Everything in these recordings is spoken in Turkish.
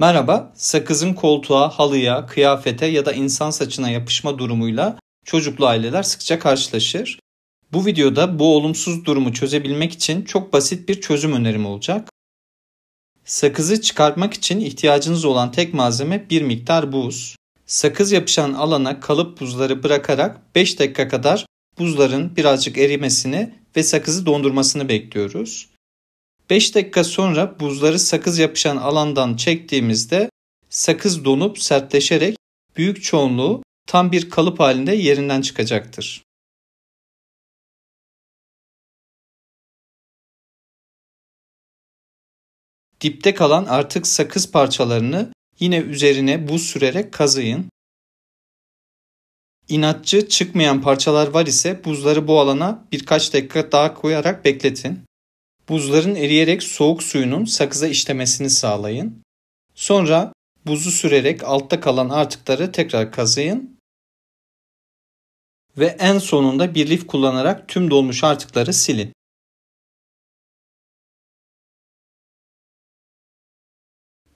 Merhaba, sakızın koltuğa, halıya, kıyafete ya da insan saçına yapışma durumuyla çocuklu aileler sıkça karşılaşır. Bu videoda bu olumsuz durumu çözebilmek için çok basit bir çözüm önerimi olacak. Sakızı çıkartmak için ihtiyacınız olan tek malzeme bir miktar buz. Sakız yapışan alana kalıp buzları bırakarak 5 dakika kadar buzların birazcık erimesini ve sakızı dondurmasını bekliyoruz. 5 dakika sonra buzları sakız yapışan alandan çektiğimizde sakız donup sertleşerek büyük çoğunluğu tam bir kalıp halinde yerinden çıkacaktır. Dipte kalan artık sakız parçalarını yine üzerine buz sürerek kazıyın. İnatçı çıkmayan parçalar var ise buzları bu alana birkaç dakika daha koyarak bekletin. Buzların eriyerek soğuk suyunun sakıza işlemesini sağlayın. Sonra buzu sürerek altta kalan artıkları tekrar kazıyın. Ve en sonunda bir lif kullanarak tüm dolmuş artıkları silin.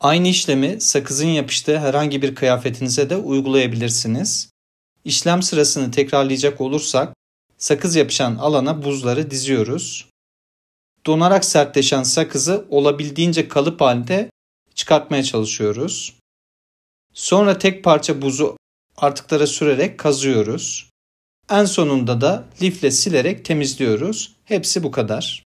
Aynı işlemi sakızın yapıştığı herhangi bir kıyafetinize de uygulayabilirsiniz. İşlem sırasını tekrarlayacak olursak sakız yapışan alana buzları diziyoruz donarak sertleşen sakızı olabildiğince kalıp halde çıkartmaya çalışıyoruz. Sonra tek parça buzu artıklara sürerek kazıyoruz. En sonunda da lifle silerek temizliyoruz. Hepsi bu kadar.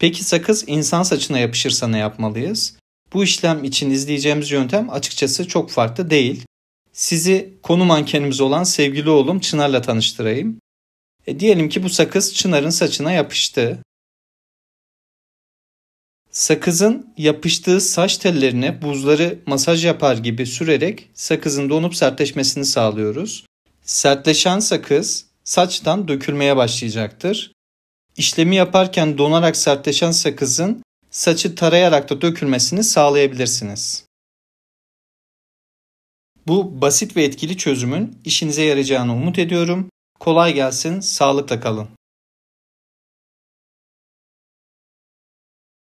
Peki sakız insan saçına yapışırsa ne yapmalıyız? Bu işlem için izleyeceğimiz yöntem açıkçası çok farklı değil. Sizi konu mankenimiz olan sevgili oğlum Çınar'la tanıştırayım. E diyelim ki bu sakız Çınar'ın saçına yapıştı. Sakızın yapıştığı saç tellerine buzları masaj yapar gibi sürerek sakızın donup sertleşmesini sağlıyoruz. Sertleşen sakız saçtan dökülmeye başlayacaktır. İşlemi yaparken donarak sertleşen sakızın saçı tarayarak da dökülmesini sağlayabilirsiniz. Bu basit ve etkili çözümün işinize yarayacağını umut ediyorum. Kolay gelsin, sağlıkla kalın.